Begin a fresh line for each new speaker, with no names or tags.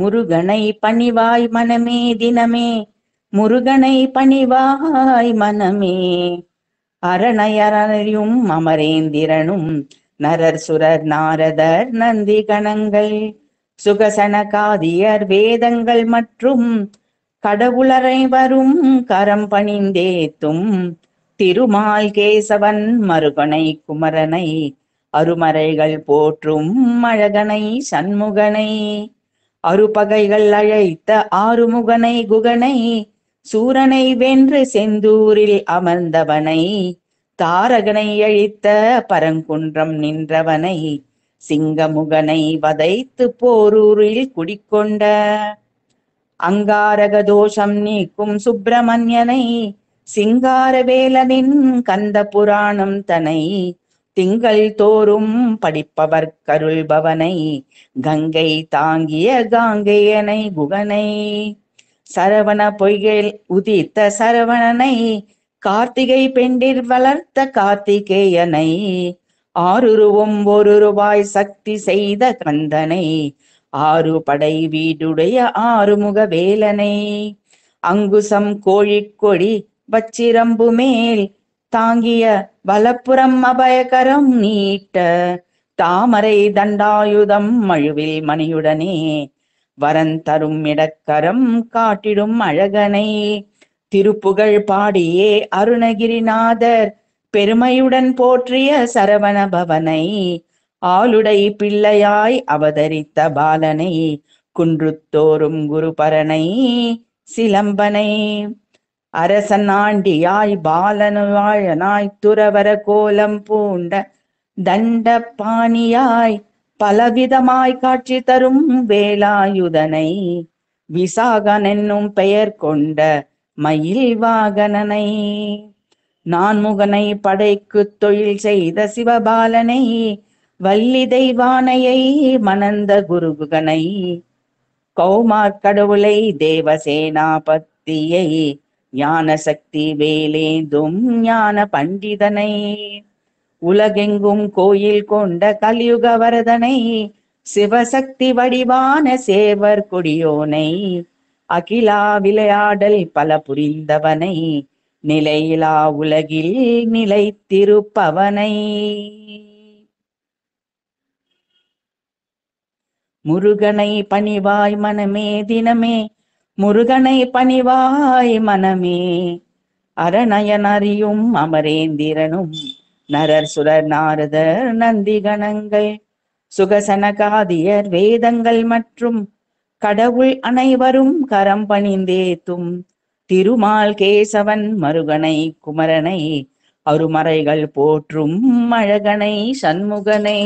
முருகனை பணிவாய் மனமே தினமே முருகனை பணிவாய் மனமே அரணையரையும் அமரேந்திரனும் நரர் சுரர் நாரதர் நந்தி கணங்கள் சுகசன காதியர் வேதங்கள் மற்றும் கடவுளரை வரும் கரம் பணிந்தேத்தும் திருமால் கேசவன் மருகனை குமரனை அருமறைகள் போற்றும் அழகனை சண்முகனை அறுபகைகள் அழைத்த ஆறுமுகனை குகனை சூரனை வென்று செந்தூரில் அமர்ந்தவனை தாரகனை அழித்த பரங்குன்றம் நின்றவனை சிங்கமுகனை வதைத்து போரூரில் குடிக்கொண்ட அங்காரக தோஷம் நீக்கும் சுப்பிரமணியனை சிங்காரவேலனின் கந்த புராணம் தனை திங்கள் தோறும் படிப்பவர் பவனை கங்கை தாங்கிய காங்கையனை குகனை சரவண பொய்கள் உதித்த சரவணனை கார்த்திகை பெண்டிர் வளர்த்த கார்த்திகேயனை ஆறுருவும் ஒரு ரூபாய் சக்தி செய்த கந்தனை ஆறு படை வீடுடைய ஆறுமுக வேலனை அங்குசம் கோழிக்கொடி வச்சிரம்பு மேல் தாங்கிய வலப்புறம் அபயகரம் நீட்ட தாமரை தண்டாயுதம் மழுவில் மணியுடனே வரன் தரும் இடக்கரம் காட்டிடும் அழகனை திருப்புகழ் பாடியே அருணகிரிநாதர் பெருமையுடன் போற்றிய சரவண பவனை ஆளுடை பிள்ளையாய் அவதரித்த பாலனை குன்றுத்தோறும் குருபரனை சிலம்பனை அரசனாண்டியாய் வாழனாய் துறவர கோலம் பூண்ட தண்ட பாணியாய் பலவிதமாய் காட்சி தரும் வேலாயுதனை விசாகன் என்னும் பெயர் கொண்ட மயில் வாகனனை நான்முகனை படைக்கு தொழில் செய்த சிவபாலனை வள்ளி தெய்வானையை மணந்த குருகுகனை கௌமார் கடவுளை தேவசேனாபத்தியை ஞான சக்தி வேலேந்தும் ஞான பண்டிதனை உலகெங்கும் கோயில் கொண்ட கலியுக வரதனை சிவசக்தி வடிவான சேவர் கொடியோனை அகிலா விளையாடல் பல புரிந்தவனை நிலையிலா உலகில் நிலைத்திருப்பவனை முருகனை பணிவாய் மனமே தினமே முருகனை பணிவாய் மனமே அரணயனறியும் அமரேந்திரனும் நரர் சுரர் நாரதர் நந்தி கணங்கள் சுகசனகாதியர் வேதங்கள் மற்றும் கடவுள் அனைவரும் கரம் பணிந்தேத்தும் திருமால் கேசவன் மருகனை குமரனை அருமறைகள் போற்றும் அழகனை சண்முகனை